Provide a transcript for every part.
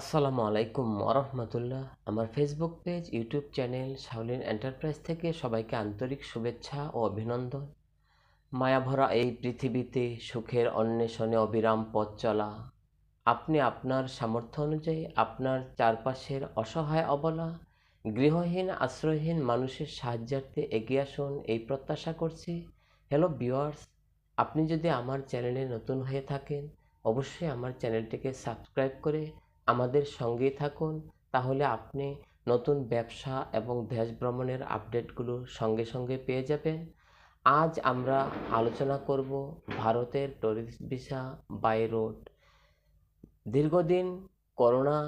আসসালামু আলাইকুম মরহমতুল্লাহ আমার Facebook page YouTube channel Shaolin Enterprise থেকে সবাইকে আন্তরিক শুভেচ্ছা ও অভিনন্দন মায়াভরা এই পৃথিবীতে সুখের অন্বেষণে অবিরাম পথ চলা আপনি আপনার সামর্থ্য অনুযায়ী আপনার চারপাশের অসহায় অবলা গৃহহীন আশ্রয়হীন মানুষের সাহায্যার্থে এগিয়ে আসুন এই প্রত্যাশা করছি হ্যালো ভিওয়ার্স আপনি যদি আমার চ্যানেলে নতুন হয়ে থাকেন অবশ্যই আমার চ্যানেলটিকে সাবস্ক্রাইব করে আমাদের সঙ্গেই থাকুন তাহলে আপনি নতুন ব্যবসা এবং দেশ ভ্রমণের আপডেটগুলো সঙ্গে সঙ্গে পেয়ে যাবেন আজ আমরা আলোচনা করব ভারতের ট্যুরিস্ট ভিসা বাই রোড দীর্ঘদিন করোনা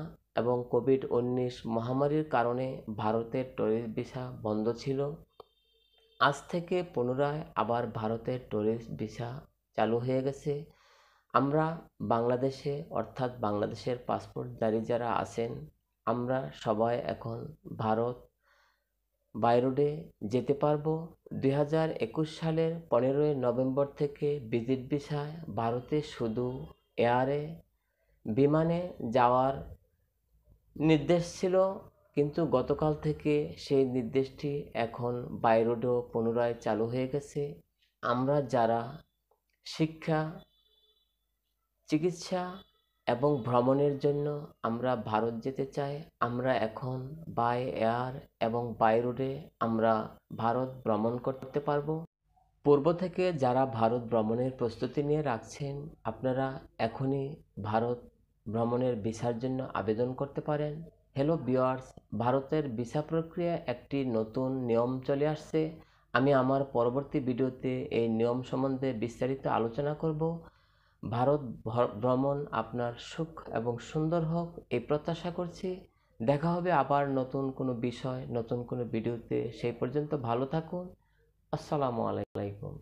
এবং কোভিড উনিশ মহামারীর কারণে ভারতের ট্যুরিস্ট ভিসা বন্ধ ছিল আজ থেকে পুনরায় আবার ভারতের ট্যুরিস্ট ভিসা চালু হয়ে গেছে আমরা বাংলাদেশে অর্থাৎ বাংলাদেশের পাসপোর্টধারী যারা আছেন আমরা সবাই এখন ভারত বাইরোডে যেতে পারবো দুই হাজার একুশ সালের পনেরোই নভেম্বর থেকে ভিজিট ভিসায় ভারতে শুধু এয়ারে বিমানে যাওয়ার নির্দেশ ছিল কিন্তু গতকাল থেকে সেই নির্দেশটি এখন বাই পুনরায় চালু হয়ে গেছে আমরা যারা শিক্ষা চিকিৎসা এবং ভ্রমণের জন্য আমরা ভারত যেতে চাই আমরা এখন বাই এয়ার এবং বাই রোডে আমরা ভারত ভ্রমণ করতে পারবো পূর্ব থেকে যারা ভারত ভ্রমণের প্রস্তুতি নিয়ে রাখছেন আপনারা এখনই ভারত ভ্রমণের ভিসার জন্য আবেদন করতে পারেন হ্যালো বিয়ার্স ভারতের ভিসা প্রক্রিয়া একটি নতুন নিয়ম চলে আসছে আমি আমার পরবর্তী ভিডিওতে এই নিয়ম সম্বন্ধে বিস্তারিত আলোচনা করব ভারত ভ্রমণ আপনার সুখ এবং সুন্দর হোক এই প্রত্যাশা করছি দেখা হবে আবার নতুন কোনো বিষয় নতুন কোনো ভিডিওতে সেই পর্যন্ত ভালো থাকুন আসসালামু আলাইকুম